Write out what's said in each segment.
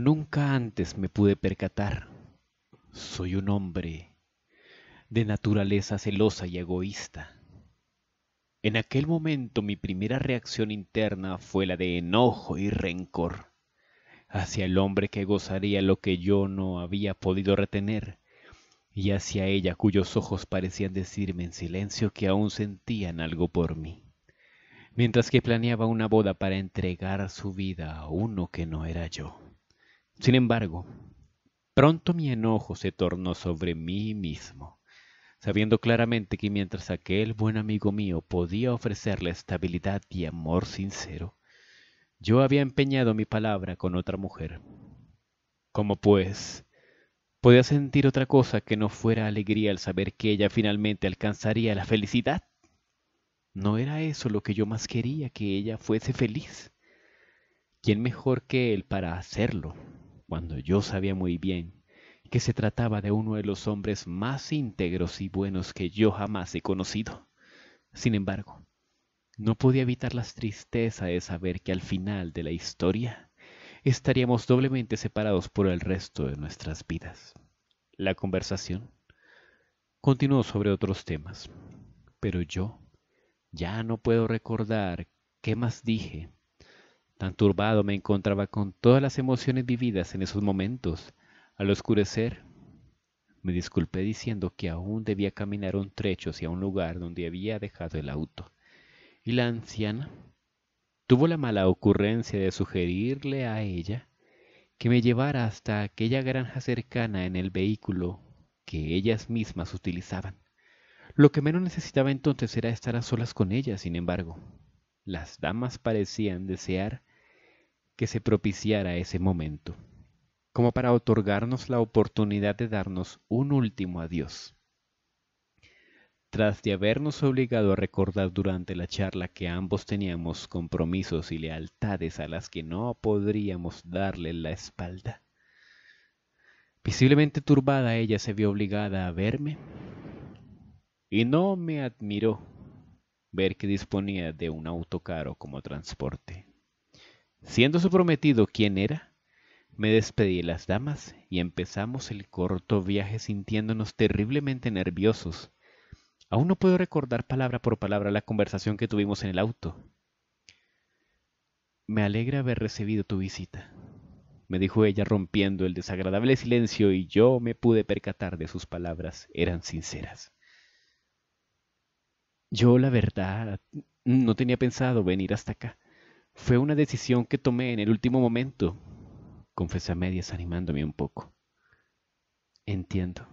nunca antes me pude percatar, soy un hombre de naturaleza celosa y egoísta. En aquel momento mi primera reacción interna fue la de enojo y rencor hacia el hombre que gozaría lo que yo no había podido retener, y hacia ella cuyos ojos parecían decirme en silencio que aún sentían algo por mí, mientras que planeaba una boda para entregar su vida a uno que no era yo. Sin embargo, pronto mi enojo se tornó sobre mí mismo, sabiendo claramente que mientras aquel buen amigo mío podía ofrecerle estabilidad y amor sincero, yo había empeñado mi palabra con otra mujer. ¿Cómo pues podía sentir otra cosa que no fuera alegría al saber que ella finalmente alcanzaría la felicidad? ¿No era eso lo que yo más quería, que ella fuese feliz? ¿quién mejor que él para hacerlo? Cuando yo sabía muy bien que se trataba de uno de los hombres más íntegros y buenos que yo jamás he conocido. Sin embargo, no podía evitar la tristeza de saber que al final de la historia estaríamos doblemente separados por el resto de nuestras vidas. La conversación continuó sobre otros temas, pero yo ya no puedo recordar qué más dije Tan turbado me encontraba con todas las emociones vividas en esos momentos. Al oscurecer, me disculpé diciendo que aún debía caminar un trecho hacia un lugar donde había dejado el auto. Y la anciana tuvo la mala ocurrencia de sugerirle a ella que me llevara hasta aquella granja cercana en el vehículo que ellas mismas utilizaban. Lo que menos necesitaba entonces era estar a solas con ellas. sin embargo. Las damas parecían desear que se propiciara ese momento, como para otorgarnos la oportunidad de darnos un último adiós. Tras de habernos obligado a recordar durante la charla que ambos teníamos compromisos y lealtades a las que no podríamos darle la espalda, visiblemente turbada ella se vio obligada a verme y no me admiró ver que disponía de un auto caro como transporte. Siendo su prometido quién era, me despedí de las damas y empezamos el corto viaje sintiéndonos terriblemente nerviosos. Aún no puedo recordar palabra por palabra la conversación que tuvimos en el auto. Me alegra haber recibido tu visita, me dijo ella rompiendo el desagradable silencio y yo me pude percatar de sus palabras eran sinceras. Yo, la verdad, no tenía pensado venir hasta acá. Fue una decisión que tomé en el último momento, confesé a medias animándome un poco. Entiendo,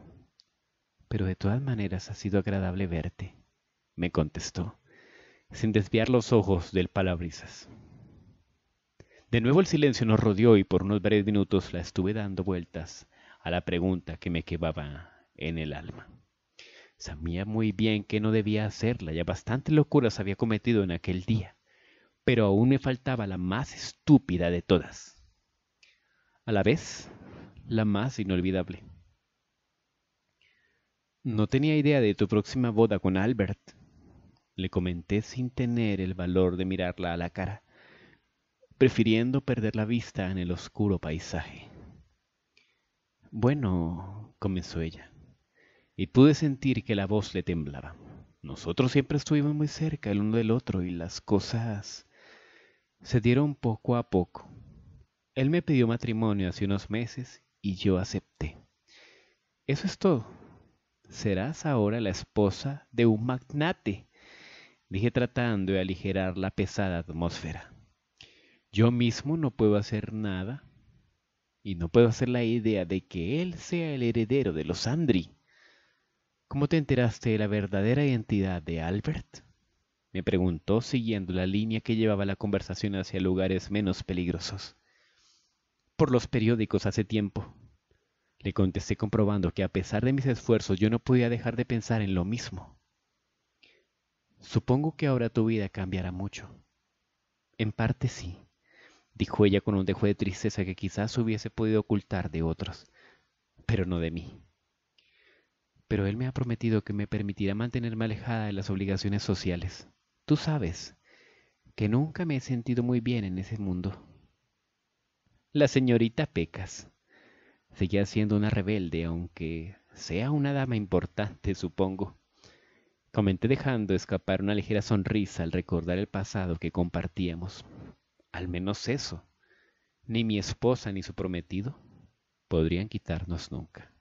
pero de todas maneras ha sido agradable verte, me contestó, sin desviar los ojos del palabrisas. De nuevo el silencio nos rodeó y por unos breves minutos la estuve dando vueltas a la pregunta que me quedaba en el alma. Sabía muy bien que no debía hacerla, ya bastantes locuras había cometido en aquel día pero aún me faltaba la más estúpida de todas. A la vez, la más inolvidable. No tenía idea de tu próxima boda con Albert, le comenté sin tener el valor de mirarla a la cara, prefiriendo perder la vista en el oscuro paisaje. Bueno, comenzó ella, y pude sentir que la voz le temblaba. Nosotros siempre estuvimos muy cerca el uno del otro y las cosas se dieron poco a poco. Él me pidió matrimonio hace unos meses y yo acepté. Eso es todo. Serás ahora la esposa de un magnate, dije tratando de aligerar la pesada atmósfera. Yo mismo no puedo hacer nada y no puedo hacer la idea de que él sea el heredero de los Andri. ¿Cómo te enteraste de la verdadera identidad de Albert? me preguntó siguiendo la línea que llevaba la conversación hacia lugares menos peligrosos. Por los periódicos hace tiempo. Le contesté comprobando que a pesar de mis esfuerzos yo no podía dejar de pensar en lo mismo. Supongo que ahora tu vida cambiará mucho. En parte sí, dijo ella con un dejo de tristeza que quizás hubiese podido ocultar de otros, pero no de mí pero él me ha prometido que me permitirá mantenerme alejada de las obligaciones sociales. Tú sabes que nunca me he sentido muy bien en ese mundo. La señorita Pecas seguía siendo una rebelde, aunque sea una dama importante, supongo. Comenté dejando escapar una ligera sonrisa al recordar el pasado que compartíamos. Al menos eso. Ni mi esposa ni su prometido podrían quitarnos nunca.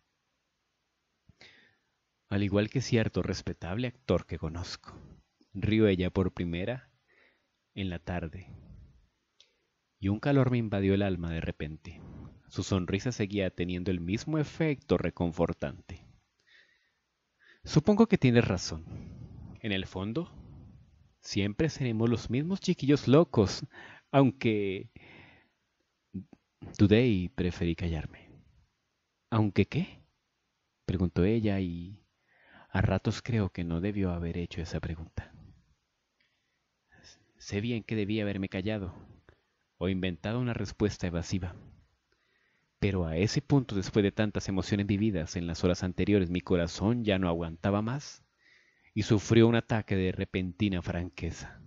Al igual que cierto respetable actor que conozco ella por primera en la tarde. Y un calor me invadió el alma de repente. Su sonrisa seguía teniendo el mismo efecto reconfortante. Supongo que tienes razón. En el fondo, siempre seremos los mismos chiquillos locos, aunque... Today preferí callarme. ¿Aunque qué? preguntó ella y a ratos creo que no debió haber hecho esa pregunta. Sé bien que debía haberme callado o inventado una respuesta evasiva. Pero a ese punto, después de tantas emociones vividas en las horas anteriores, mi corazón ya no aguantaba más y sufrió un ataque de repentina franqueza.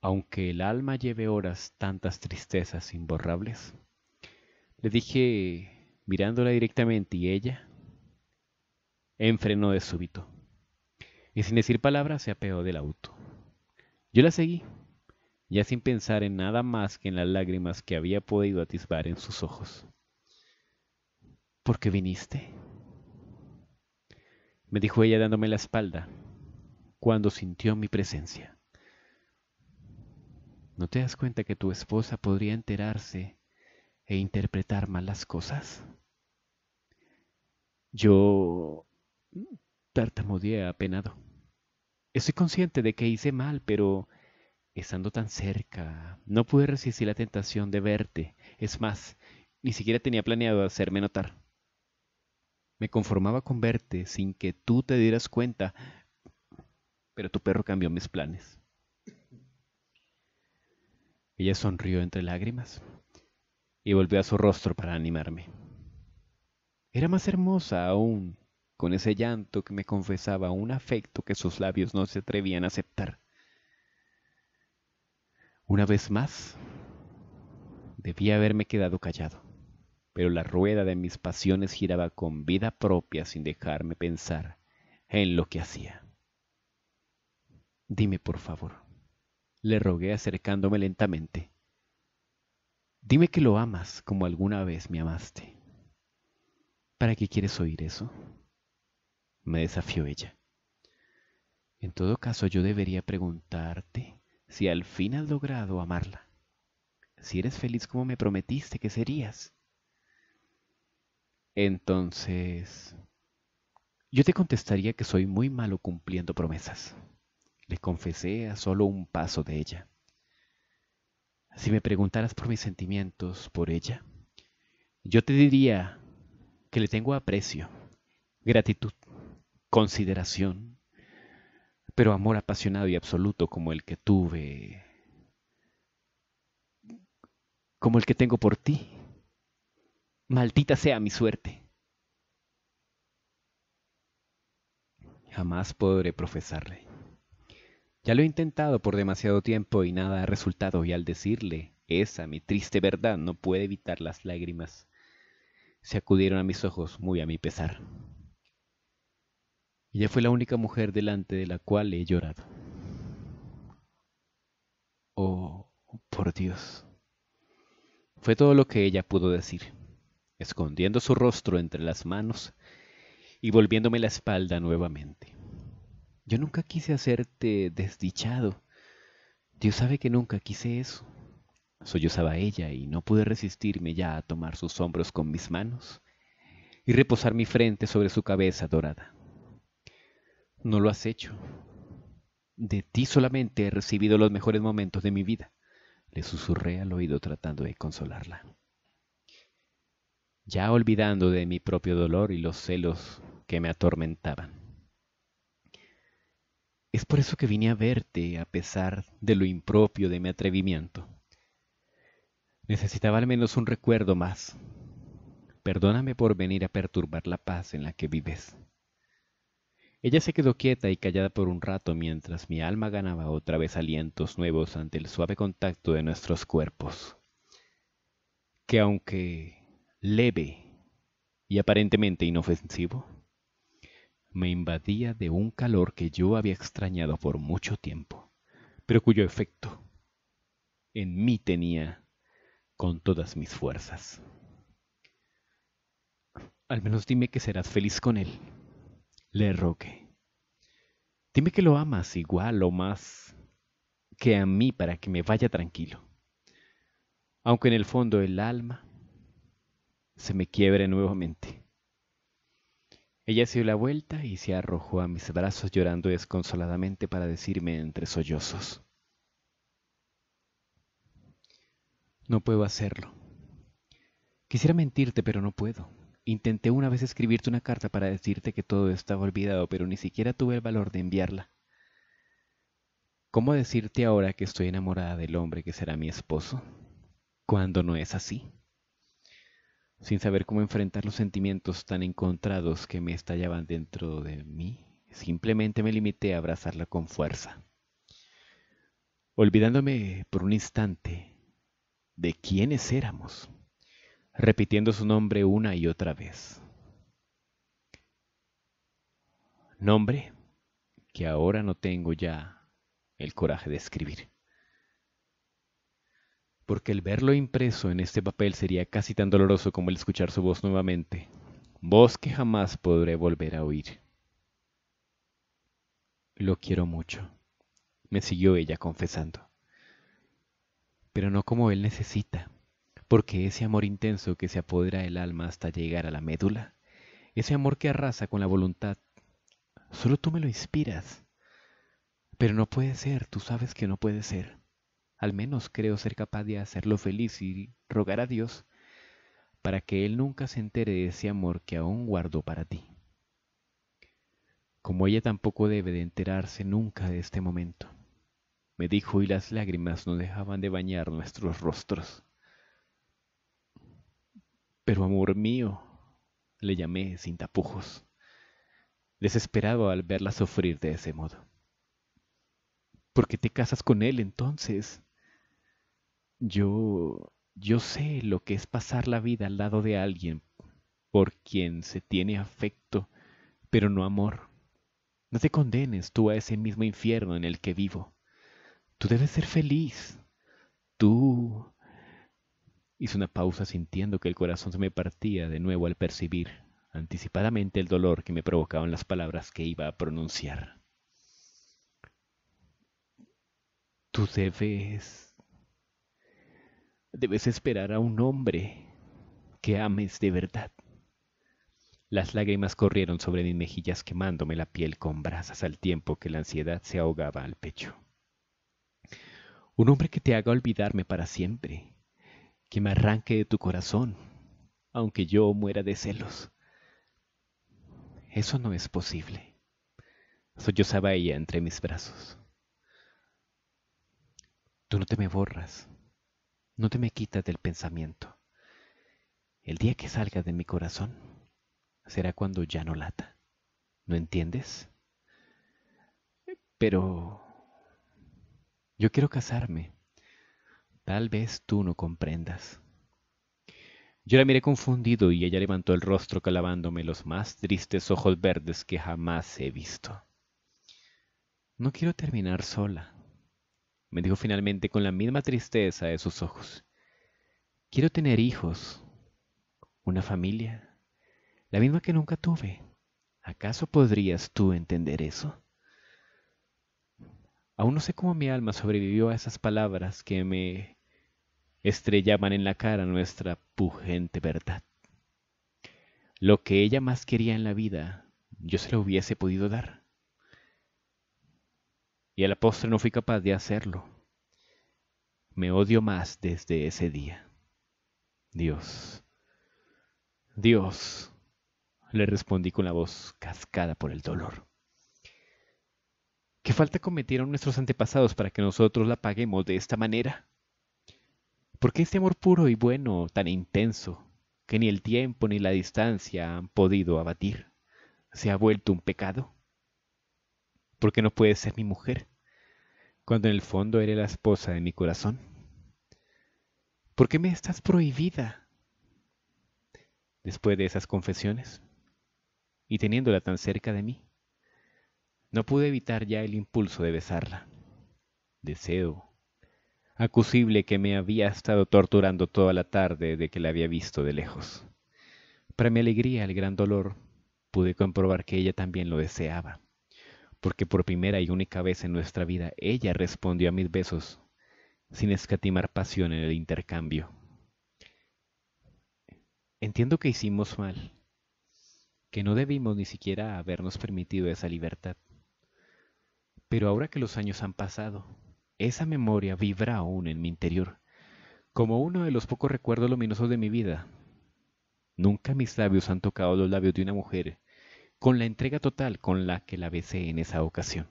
Aunque el alma lleve horas tantas tristezas imborrables, le dije mirándola directamente y ella enfrenó de súbito y sin decir palabra se apeó del auto. Yo la seguí, ya sin pensar en nada más que en las lágrimas que había podido atisbar en sus ojos. ¿Por qué viniste? me dijo ella dándome la espalda, cuando sintió mi presencia. ¿No te das cuenta que tu esposa podría enterarse e interpretar malas cosas? Yo tartamudeé apenado. Estoy consciente de que hice mal, pero estando tan cerca, no pude resistir la tentación de verte. Es más, ni siquiera tenía planeado hacerme notar. Me conformaba con verte sin que tú te dieras cuenta, pero tu perro cambió mis planes. Ella sonrió entre lágrimas y volvió a su rostro para animarme. Era más hermosa aún con ese llanto que me confesaba un afecto que sus labios no se atrevían a aceptar. Una vez más, debía haberme quedado callado, pero la rueda de mis pasiones giraba con vida propia sin dejarme pensar en lo que hacía. Dime, por favor, le rogué acercándome lentamente. Dime que lo amas como alguna vez me amaste. ¿Para qué quieres oír eso? me desafió ella. En todo caso, yo debería preguntarte si al fin has logrado amarla. Si eres feliz como me prometiste que serías. Entonces, yo te contestaría que soy muy malo cumpliendo promesas. Le confesé a solo un paso de ella. Si me preguntaras por mis sentimientos por ella, yo te diría que le tengo aprecio, gratitud consideración, pero amor apasionado y absoluto como el que tuve, como el que tengo por ti. Maldita sea mi suerte. Jamás podré profesarle. Ya lo he intentado por demasiado tiempo y nada ha resultado y al decirle esa mi triste verdad no puede evitar las lágrimas. Se acudieron a mis ojos muy a mi pesar. Ella fue la única mujer delante de la cual he llorado. Oh, por Dios. Fue todo lo que ella pudo decir, escondiendo su rostro entre las manos y volviéndome la espalda nuevamente. Yo nunca quise hacerte desdichado. Dios sabe que nunca quise eso. Sollozaba ella y no pude resistirme ya a tomar sus hombros con mis manos y reposar mi frente sobre su cabeza dorada. No lo has hecho. De ti solamente he recibido los mejores momentos de mi vida, le susurré al oído tratando de consolarla. Ya olvidando de mi propio dolor y los celos que me atormentaban. Es por eso que vine a verte a pesar de lo impropio de mi atrevimiento. Necesitaba al menos un recuerdo más. Perdóname por venir a perturbar la paz en la que vives. Ella se quedó quieta y callada por un rato mientras mi alma ganaba otra vez alientos nuevos ante el suave contacto de nuestros cuerpos, que aunque leve y aparentemente inofensivo, me invadía de un calor que yo había extrañado por mucho tiempo, pero cuyo efecto en mí tenía con todas mis fuerzas. Al menos dime que serás feliz con él. Le rogué. Dime que lo amas igual o más que a mí para que me vaya tranquilo. Aunque en el fondo el alma se me quiebre nuevamente. Ella se dio la vuelta y se arrojó a mis brazos llorando desconsoladamente para decirme entre sollozos. No puedo hacerlo. Quisiera mentirte, pero no puedo. Intenté una vez escribirte una carta para decirte que todo estaba olvidado, pero ni siquiera tuve el valor de enviarla. ¿Cómo decirte ahora que estoy enamorada del hombre que será mi esposo? Cuando no es así. Sin saber cómo enfrentar los sentimientos tan encontrados que me estallaban dentro de mí, simplemente me limité a abrazarla con fuerza. Olvidándome por un instante de quiénes éramos repitiendo su nombre una y otra vez. Nombre que ahora no tengo ya el coraje de escribir. Porque el verlo impreso en este papel sería casi tan doloroso como el escuchar su voz nuevamente, voz que jamás podré volver a oír. Lo quiero mucho, me siguió ella confesando, pero no como él necesita porque ese amor intenso que se apodera del alma hasta llegar a la médula, ese amor que arrasa con la voluntad, solo tú me lo inspiras. Pero no puede ser, tú sabes que no puede ser. Al menos creo ser capaz de hacerlo feliz y rogar a Dios para que Él nunca se entere de ese amor que aún guardo para ti. Como ella tampoco debe de enterarse nunca de este momento, me dijo y las lágrimas no dejaban de bañar nuestros rostros. Pero amor mío, le llamé sin tapujos, desesperado al verla sufrir de ese modo. ¿Por qué te casas con él entonces? Yo... yo sé lo que es pasar la vida al lado de alguien por quien se tiene afecto, pero no amor. No te condenes tú a ese mismo infierno en el que vivo. Tú debes ser feliz. Tú Hice una pausa sintiendo que el corazón se me partía de nuevo al percibir anticipadamente el dolor que me provocaban las palabras que iba a pronunciar. Tú debes... Debes esperar a un hombre que ames de verdad. Las lágrimas corrieron sobre mis mejillas quemándome la piel con brasas al tiempo que la ansiedad se ahogaba al pecho. Un hombre que te haga olvidarme para siempre, que me arranque de tu corazón, aunque yo muera de celos. Eso no es posible. Sollozaba ella entre mis brazos. Tú no te me borras, no te me quitas del pensamiento. El día que salga de mi corazón será cuando ya no lata. ¿No entiendes? Pero yo quiero casarme. Tal vez tú no comprendas. Yo la miré confundido y ella levantó el rostro calabándome los más tristes ojos verdes que jamás he visto. No quiero terminar sola, me dijo finalmente con la misma tristeza de sus ojos. Quiero tener hijos, una familia, la misma que nunca tuve. ¿Acaso podrías tú entender eso? Aún no sé cómo mi alma sobrevivió a esas palabras que me estrellaban en la cara nuestra pujente verdad. Lo que ella más quería en la vida, yo se lo hubiese podido dar. Y a la postre no fui capaz de hacerlo. Me odio más desde ese día. Dios, Dios, le respondí con la voz cascada por el dolor. ¿Qué falta cometieron nuestros antepasados para que nosotros la paguemos de esta manera? ¿Por qué este amor puro y bueno, tan intenso, que ni el tiempo ni la distancia han podido abatir, se ha vuelto un pecado? ¿Por qué no puedes ser mi mujer, cuando en el fondo eres la esposa de mi corazón? ¿Por qué me estás prohibida? Después de esas confesiones, y teniéndola tan cerca de mí, no pude evitar ya el impulso de besarla. Deseo. Acusible que me había estado torturando toda la tarde de que la había visto de lejos. Para mi alegría, el gran dolor, pude comprobar que ella también lo deseaba, porque por primera y única vez en nuestra vida ella respondió a mis besos, sin escatimar pasión en el intercambio. Entiendo que hicimos mal, que no debimos ni siquiera habernos permitido esa libertad. Pero ahora que los años han pasado, esa memoria vibra aún en mi interior, como uno de los pocos recuerdos luminosos de mi vida. Nunca mis labios han tocado los labios de una mujer con la entrega total con la que la besé en esa ocasión.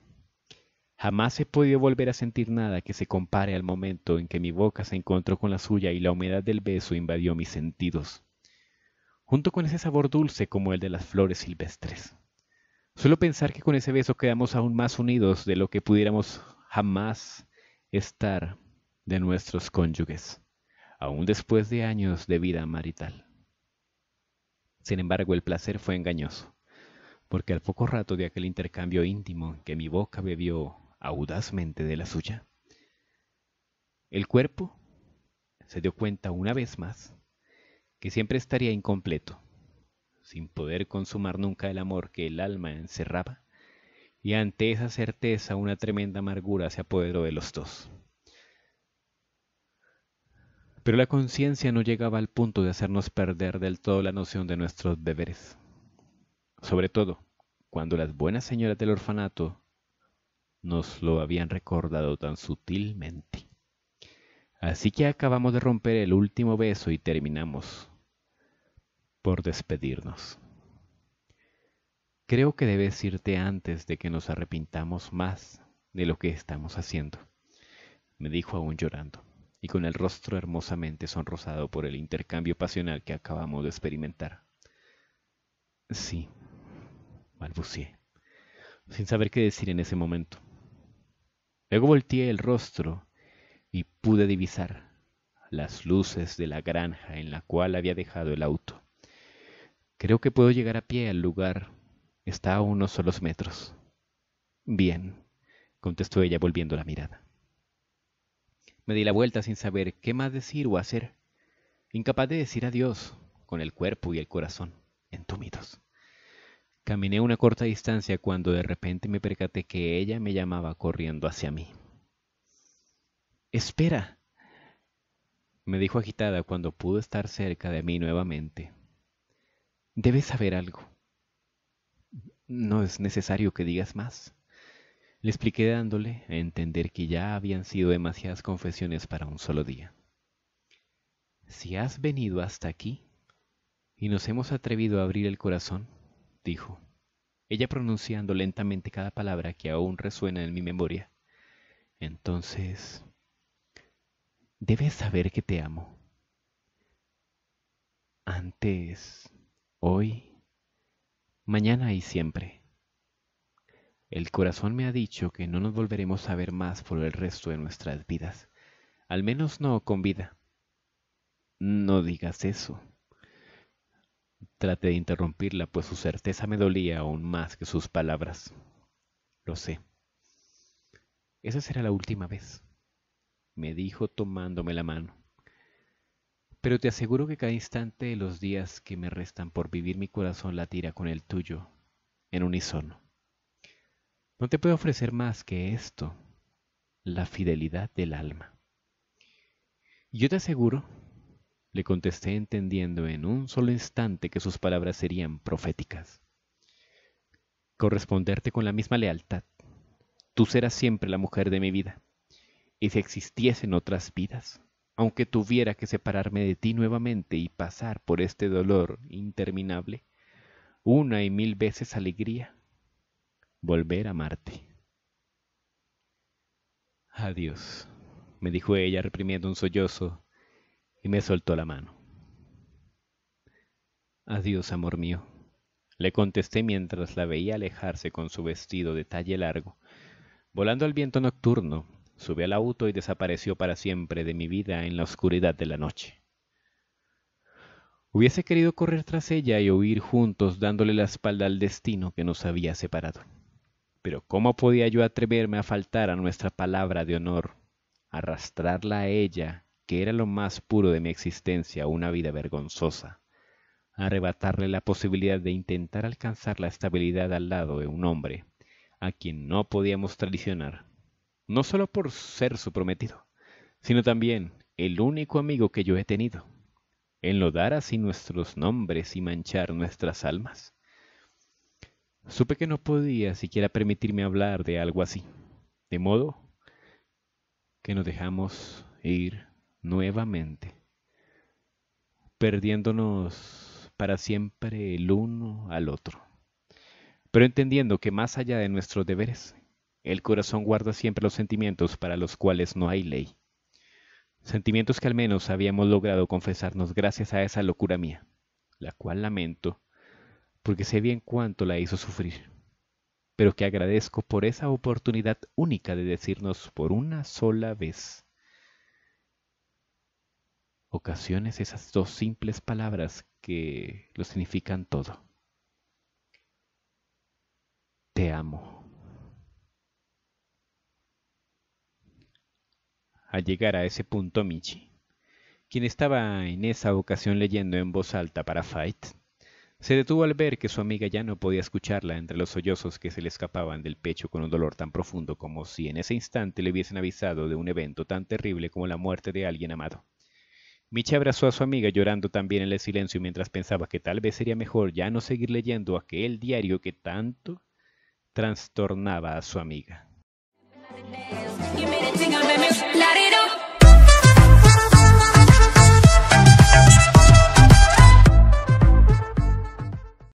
Jamás he podido volver a sentir nada que se compare al momento en que mi boca se encontró con la suya y la humedad del beso invadió mis sentidos, junto con ese sabor dulce como el de las flores silvestres. Suelo pensar que con ese beso quedamos aún más unidos de lo que pudiéramos jamás estar de nuestros cónyuges, aún después de años de vida marital. Sin embargo, el placer fue engañoso, porque al poco rato de aquel intercambio íntimo que mi boca bebió audazmente de la suya, el cuerpo se dio cuenta una vez más que siempre estaría incompleto sin poder consumar nunca el amor que el alma encerraba, y ante esa certeza una tremenda amargura se apoderó de los dos. Pero la conciencia no llegaba al punto de hacernos perder del todo la noción de nuestros deberes. Sobre todo, cuando las buenas señoras del orfanato nos lo habían recordado tan sutilmente. Así que acabamos de romper el último beso y terminamos por despedirnos. Creo que debes irte antes de que nos arrepintamos más de lo que estamos haciendo, me dijo aún llorando, y con el rostro hermosamente sonrosado por el intercambio pasional que acabamos de experimentar. Sí, balbucié, sin saber qué decir en ese momento. Luego volteé el rostro y pude divisar las luces de la granja en la cual había dejado el auto. Creo que puedo llegar a pie al lugar. Está a unos solos metros. Bien, contestó ella volviendo la mirada. Me di la vuelta sin saber qué más decir o hacer, incapaz de decir adiós, con el cuerpo y el corazón entumidos. Caminé una corta distancia cuando de repente me percaté que ella me llamaba corriendo hacia mí. Espera, me dijo agitada cuando pudo estar cerca de mí nuevamente. Debes saber algo. No es necesario que digas más. Le expliqué dándole a entender que ya habían sido demasiadas confesiones para un solo día. Si has venido hasta aquí y nos hemos atrevido a abrir el corazón, dijo, ella pronunciando lentamente cada palabra que aún resuena en mi memoria, entonces debes saber que te amo. Antes hoy, mañana y siempre. El corazón me ha dicho que no nos volveremos a ver más por el resto de nuestras vidas, al menos no con vida. No digas eso. Traté de interrumpirla, pues su certeza me dolía aún más que sus palabras. Lo sé. Esa será la última vez, me dijo tomándome la mano pero te aseguro que cada instante de los días que me restan por vivir mi corazón la tira con el tuyo, en unísono. No te puedo ofrecer más que esto, la fidelidad del alma. Yo te aseguro, le contesté entendiendo en un solo instante que sus palabras serían proféticas. Corresponderte con la misma lealtad. Tú serás siempre la mujer de mi vida. Y si existiesen otras vidas, aunque tuviera que separarme de ti nuevamente y pasar por este dolor interminable, una y mil veces alegría, volver a amarte. Adiós, me dijo ella reprimiendo un sollozo y me soltó la mano. Adiós, amor mío, le contesté mientras la veía alejarse con su vestido de talle largo, volando al viento nocturno Subí al auto y desapareció para siempre de mi vida en la oscuridad de la noche. Hubiese querido correr tras ella y huir juntos dándole la espalda al destino que nos había separado. Pero ¿cómo podía yo atreverme a faltar a nuestra palabra de honor, arrastrarla a ella, que era lo más puro de mi existencia, una vida vergonzosa, arrebatarle la posibilidad de intentar alcanzar la estabilidad al lado de un hombre, a quien no podíamos traicionar no solo por ser su prometido, sino también el único amigo que yo he tenido. Enlodar así nuestros nombres y manchar nuestras almas. Supe que no podía siquiera permitirme hablar de algo así, de modo que nos dejamos ir nuevamente, perdiéndonos para siempre el uno al otro, pero entendiendo que más allá de nuestros deberes el corazón guarda siempre los sentimientos para los cuales no hay ley. Sentimientos que al menos habíamos logrado confesarnos gracias a esa locura mía, la cual lamento, porque sé bien cuánto la hizo sufrir, pero que agradezco por esa oportunidad única de decirnos por una sola vez. Ocasiones esas dos simples palabras que lo significan todo. Te amo. al llegar a ese punto Michi, quien estaba en esa ocasión leyendo en voz alta para Fight, se detuvo al ver que su amiga ya no podía escucharla entre los sollozos que se le escapaban del pecho con un dolor tan profundo como si en ese instante le hubiesen avisado de un evento tan terrible como la muerte de alguien amado. Michi abrazó a su amiga llorando también en el silencio mientras pensaba que tal vez sería mejor ya no seguir leyendo aquel diario que tanto trastornaba a su amiga.